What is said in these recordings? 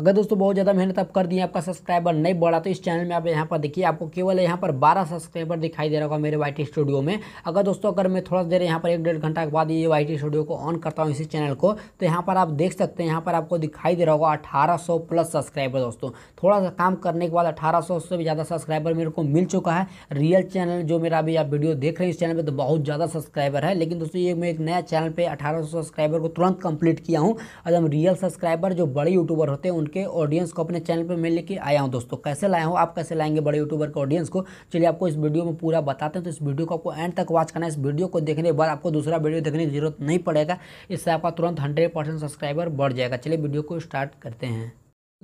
अगर दोस्तों बहुत ज़्यादा मेहनत आप कर दिए आपका सब्सक्राइबर नहीं बढ़ा तो इस चैनल में आप यहाँ पर देखिए आपको केवल यहाँ पर 12 सब्सक्राइबर दिखाई दे रहा होगा मेरे वाई स्टूडियो में अगर दोस्तों अगर मैं थोड़ा देर यहाँ पर एक डेढ़ घंटा के बाद ये वाई स्टूडियो को ऑन करता हूँ इसी चैनल को तो यहाँ पर आप देख सकते हैं यहाँ पर आपको दिखाई दे रहा होगा अठारह प्लस सब्सक्राइबर दोस्तों थोड़ा सा काम करने के बाद अठारह से भी ज़्यादा सब्सक्राइबर मेरे को मिल चुका है रियल चैनल जो मेरा अभी आप वीडियो देख रहे हैं इस चैनल पर तो बहुत ज़्यादा सब्सक्राइबर है लेकिन दोस्तों ये मैं एक नया चैनल पर अठारह सब्सक्राइबर को तुरंत कंप्लीट किया हूँ अगर हम रियल सब्सक्राइबर जो बड़े यूट्यूबर होते हैं उनके ऑडियंस को अपने चैनल पर मैं लेके आया हूँ दोस्तों कैसे लाया हूँ आप कैसे लाएंगे बड़े यूट्यूबर के ऑडियंस को चलिए आपको इस वीडियो में पूरा बताते हैं तो इस वीडियो को आपको एंड तक वॉच करना है इस वीडियो को देखने के बाद आपको दूसरा वीडियो देखने की जरूरत नहीं पड़ेगा इससे आपका तुरंत हंड्रेड सब्सक्राइबर बढ़ जाएगा चलिए वीडियो को स्टार्ट करते हैं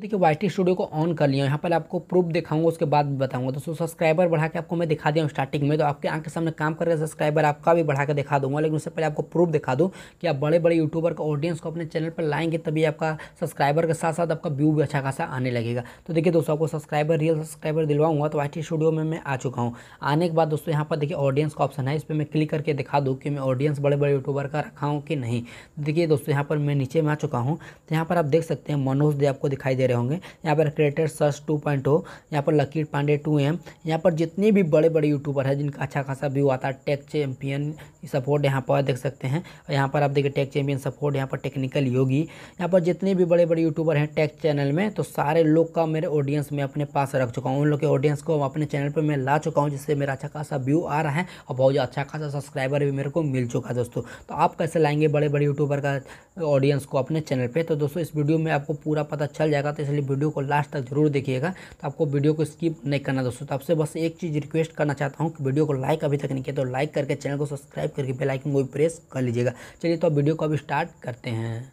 देखिए वाई टी स्टूडियो को ऑन कर लिया यहाँ पर आपको प्रूफ दिखाऊंगा उसके बाद बताऊंगा दोस्तों सब्सक्राइबर बढ़ा के आपको मैं दिखा दिया हूँ स्टार्टिंग में तो आपके आंख के सामने काम कर रहे सब्सक्राइबर आपका भी बढ़ा के दिखा दूंगा लेकिन उससे पहले आपको प्रूफ दिखा दूँ कि आप बड़े बड़े यूट्यूबर का ऑडियंस को अपने चैनल पर लाएंगे तभी आपका सब्सक्राइबर के साथ साथ आपका व्यू भी अच्छा खासा आने लगेगा तो देखिए दोस्तों आपको सब्सक्राइबर रियल सब्सक्राइबर दिलवाऊंगा तो वाई स्टूडियो में मैं आ चुका हूँ आने के बाद दोस्तों यहाँ पर देखिए ऑडियंस का ऑप्शन है इस पर मैं क्लिक करके दिखा दूँ कि मैं ऑडियंस बड़े बड़े यूट्यूबर का रखा हूँ कि नहीं देखिए दोस्तों यहाँ पर मैं नीचे में आ चुका हूँ तो यहाँ पर आप देख सकते हैं मनोज दे आपको दिखाई दे रहे होंगे यहाँ पर क्रिएटर सर्च टू पॉइंट हो यहाँ पर लकी पांडे टू एम यहाँ पर जितने भी बड़े बड़े यूट्यूबर हैं जिनका अच्छा खासा व्यू आता है टेक चैम्पियन सपोर्ट यहाँ पर देख सकते हैं यहाँ पर आप देखिए टेक चैम्पियन सपोर्ट यहाँ पर टेक्निकल योगी यहाँ पर जितने भी बड़े बड़े यूट्यूबर हैं टेक चैनल में तो सारे लोग का मेरे ऑडियंस में अपने पास रख चुका हूँ उन लोग के ऑडियंस को अपने चैनल पर मैं ला चुका हूँ जिससे मेरा अच्छा खासा व्यू आ रहा है और बहुत अच्छा खासा सब्सक्राइबर भी मेरे को मिल चुका है दोस्तों तो आप कैसे लाएंगे बड़े बड़े यूट्यूबर का ऑडियंस को अपने चैनल पर तो दोस्तों इस वीडियो में आपको पूरा पता चल जाएगा आता है इसलिए वीडियो को लास्ट तक जरूर देखिएगा तो आपको वीडियो को स्किप नहीं करना दोस्तों तो आपसे बस एक चीज़ रिक्वेस्ट करना चाहता हूँ कि वीडियो को लाइक अभी तक नहीं किया तो लाइक करके चैनल को सब्सक्राइब करके बेलाइकन को भी प्रेस कर लीजिएगा चलिए तो आप वीडियो को अभी स्टार्ट करते हैं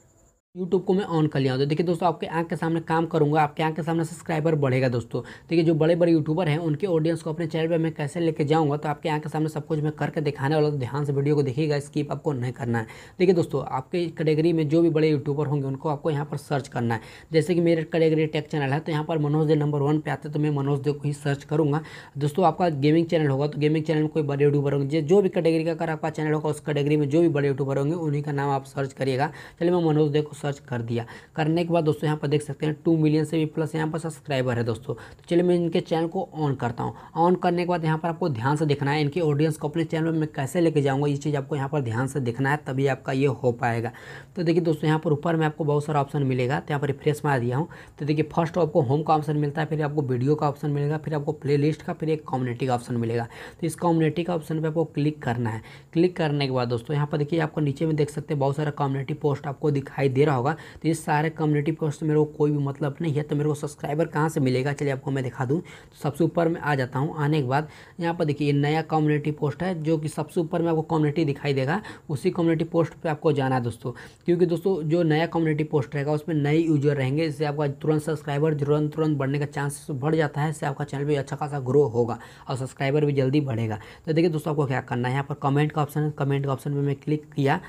यूट्यूब को मैं ऑन कर लिया तो देखिए दोस्तों आपके आंख के सामने काम करूँगा आपके आंख के सामने सब्सक्राइबर बढ़ेगा दोस्तों देखिए जो बड़े बड़े यूट्यूबर हैं उनके ऑडियंस को अपने चैनल पर मैं कैसे लेके जाऊँगा तो आपके आंख के सामने सब कुछ मैं करके दिखाने वाला तो ध्यान से वीडियो को देखिएगा स्किप आपको नहीं करना है देखिए दोस्तों आपके कैटेगरी में जो भी बड़े यूट्यूबर होंगे उनको आपको यहाँ पर सर्च करना है जैसे कि मेरे कैटेगरी टेक चैनल है तो यहाँ पर मनोज देव नंबर वन पर आते तो मैं मनोज देव को ही सर्च करूँगा दोस्तों आपका गेमिंग चैनल होगा तो गेमिंग चैनल में कोई बड़े यूट्यूबर होंगे जो भी कैटेगरी का अगर आपका चैनल होगा उस कैटेगरी में जो भी बड़े यूट्यूबर होंगे उन्हीं का नाम आप सर्च करिएगा चलिए मैं मनोज देव को सर्च कर दिया करने के बाद दोस्तों यहाँ पर देख सकते हैं टू मिलियन से भी प्लस यहाँ पर सब्सक्राइबर है दोस्तों तो चलिए मैं इनके चैनल को ऑन करता हूँ ऑन करने के बाद यहाँ पर आपको ध्यान से देखना है इनके ऑडियंस को अपने चैनल में कैसे लेके जाऊँगा ये चीज़ आपको यहाँ पर ध्यान से देखना है तभी आपका ये हो पाएगा तो देखिए दोस्तों यहाँ पर ऊपर में आपको बहुत सारा ऑप्शन मिलेगा तो यहाँ पर रिफ्रेश मार दिया हूँ तो देखिए फर्स्ट आपको होम का ऑप्शन मिलता है फिर आपको वीडियो का ऑप्शन मिलेगा फिर आपको प्ले का फिर एक कम्युनिटी का ऑप्शन मिलेगा तो इस कम्युनिटी का ऑप्शन पर आपको क्लिक करना है क्लिक करने के बाद दोस्तों यहाँ पर देखिए आपको नीचे में देख सकते हैं बहुत सारा कम्युनिटी पोस्ट आपको दिखाई दे रहा होगा तो ये सारे कम्युनिटी पोस्ट मेरे को कोई भी मतलब नहीं है तो मेरे को सब्सक्राइबर कहाँ से मिलेगा चलिए आपको मैं दिखा दूँ तो सबसे ऊपर में आ जाता हूँ आने के बाद यहाँ पर देखिए नया कम्युनिटी पोस्ट है जो कि सबसे ऊपर में आपको कम्युनिटी दिखाई देगा उसी कम्युनिटी पोस्ट पर आपको जाना है दोस्तों क्योंकि दोस्तों जो नया कम्युनिटी पोस्ट रहेगा उसमें नए यूजर रहेंगे इससे आपका तुरंत सब्सक्राइबर तुरंत तुरंत बढ़ने का चांस बढ़ जाता है इससे आपका चैनल भी अच्छा खासा ग्रो होगा और सब्सक्राइबर भी जल्दी बढ़ेगा तो देखिए दोस्तों आपको क्या करना है यहाँ पर कमेंट का ऑप्शन है कमेंट का ऑप्शन पर मैं क्लिक किया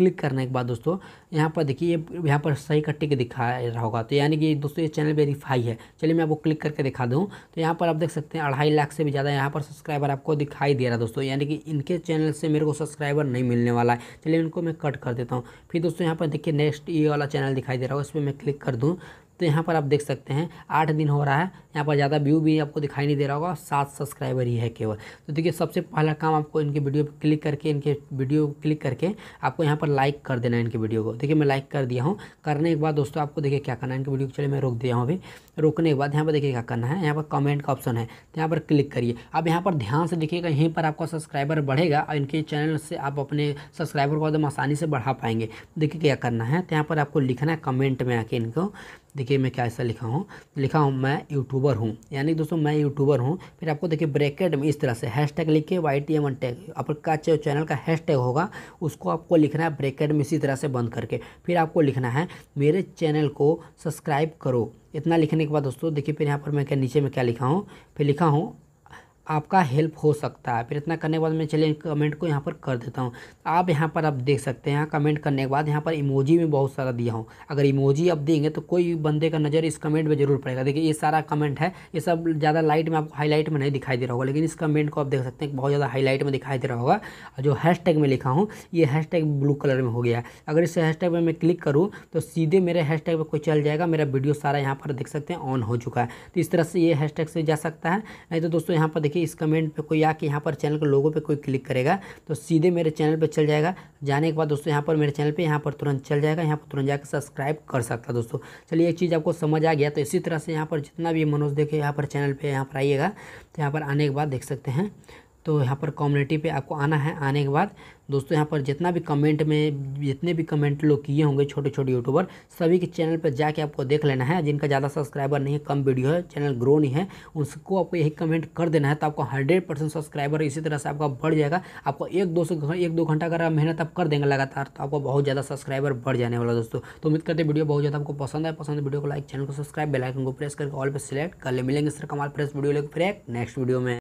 क्लिक करने के बाद दोस्तों यहाँ पर देखिए ये यहाँ पर सही का टिक दिखा रहा होगा तो यानी कि दोस्तों ये चैनल वेरीफाई है चलिए मैं आपको क्लिक करके दिखा दूँ तो यहाँ पर आप देख सकते हैं अढ़ाई लाख से भी ज़्यादा यहाँ पर सब्सक्राइबर आपको दिखाई दे रहा है दोस्तों यानी कि इनके चैनल से मेरे को सब्सक्राइबर नहीं मिलने वाला है चलिए इनको मैं कट कर देता हूँ फिर दोस्तों यहाँ पर देखिए नेक्स्ट ये वाला चैनल दिखाई दे रहा होगा इस पर मैं क्लिक कर दूँ तो यहाँ पर आप देख सकते हैं आठ दिन हो रहा है यहाँ पर ज़्यादा व्यू भी आपको दिखाई नहीं दे रहा होगा सात सब्सक्राइबर ही है केवल तो देखिए सबसे पहला काम आपको इनके वीडियो पर क्लिक करके इनके वीडियो क्लिक करके आपको यहाँ पर लाइक कर देना है इनके वीडियो को देखिए मैं लाइक कर दिया हूँ करने के बाद दोस्तों आपको देखिए क्या करना है इनके वीडियो को चले मैं रोक दिया हूँ अभी रोकने के बाद यहाँ पर देखिए क्या करना है यहाँ पर कमेंट का ऑप्शन है तो यहाँ पर क्लिक करिए अब यहाँ पर ध्यान से देखिएगा यहीं पर आपका सब्सक्राइबर बढ़ेगा और इनके चैनल से आप अपने सब्सक्राइबर को एकदम आसानी से बढ़ा पाएंगे देखिए क्या करना है तो यहाँ पर आपको लिखना है कमेंट में आके इनको देखिए मैं क्या ऐसा लिखा हूँ लिखा हूँ मैं यूट्यूबर हूँ यानी दोस्तों मैं यूट्यूबर हूँ फिर आपको देखिए ब्रैकेट में इस तरह से हैश टैग लिखे Y T M one tag आपका चैनल का हैश टैग होगा उसको आपको लिखना है ब्रैकेट में इसी तरह से बंद करके फिर आपको लिखना है मेरे चैनल को सब्सक्राइब करो इतना लिखने के बाद दोस्तों देखिए फिर यहाँ पर मैं क्या नीचे में क्या लिखा हूँ फिर लिखा हूँ आपका हेल्प हो सकता है फिर इतना करने के बाद मैं चलिए कमेंट को यहाँ पर कर देता हूँ आप यहाँ पर आप देख सकते हैं यहाँ कमेंट करने के बाद यहाँ पर इमोजी में बहुत सारा दिया हूँ अगर इमोजी आप देंगे तो कोई बंदे का नज़र इस कमेंट में जरूर पड़ेगा देखिए ये सारा कमेंट है ये सब ज़्यादा लाइट में आपको हाईलाइट में नहीं दिखाई दे रहा होगा लेकिन इस कमेंट को आप देख सकते हैं बहुत ज़्यादा हाईलाइट में दिखाई दे रहा होगा जो हैशटैग में लिखा हूँ ये हैशटैग ब्लू कलर में हो गया अगर इस हैशटैग में मैं क्लिक करूँ तो सीधे मेरे हैशटैग पर कोई चल जाएगा मेरा वीडियो सारा यहाँ पर देख सकते हैं ऑन हो चुका है तो इस तरह से ये हैशटैग से जा सकता है नहीं तो दोस्तों यहाँ पर देखिए इस कमेंट पे कोई आके यहाँ पर चैनल के लोगों पे कोई क्लिक करेगा तो सीधे मेरे चैनल पे चल जाएगा जाने के बाद दोस्तों यहाँ पर मेरे चैनल पे यहाँ पर तुरंत चल जाएगा यहाँ पर तुरंत जाकर सब्सक्राइब कर सकता है दोस्तों चलिए एक चीज़ आपको समझ आ गया तो इसी तरह से यहाँ पर जितना भी मनोज देखे यहाँ पर चैनल पर यहाँ पर आइएगा तो यहाँ पर आने के बाद देख सकते हैं तो यहाँ पर कम्युनिटी पे आपको आना है आने के बाद दोस्तों यहाँ पर जितना भी कमेंट में जितने भी कमेंट लोग किए होंगे छोटे छोटे यूट्यूबर सभी के चैनल पर जाके आपको देख लेना है जिनका ज़्यादा सब्सक्राइबर नहीं है कम वीडियो है चैनल ग्रो नहीं है उसको आपको यही कमेंट कर देना है तो आपको हंड्रेड परसेंट सब्सक्राइबर इसी तरह से आपका बढ़ जाएगा आपको एक दो सौ एक दो घंटा अगर मेहनत आप कर देंगे लगातार तो आपको बहुत ज़्यादा सब्सक्राइबर बढ़ जाने वाला दोस्तों तो उम्मीद करते वीडियो बहुत ज़्यादा आपको पसंद है पसंद वीडियो को लाइक चैनल को सब्सक्राइब बेलाइकन को प्रेस करके ऑल पर सिलेक्ट कर ले मिलेंगे सर कमाल प्रेस वीडियो लेकर फिर एक नेक्स्ट वीडियो में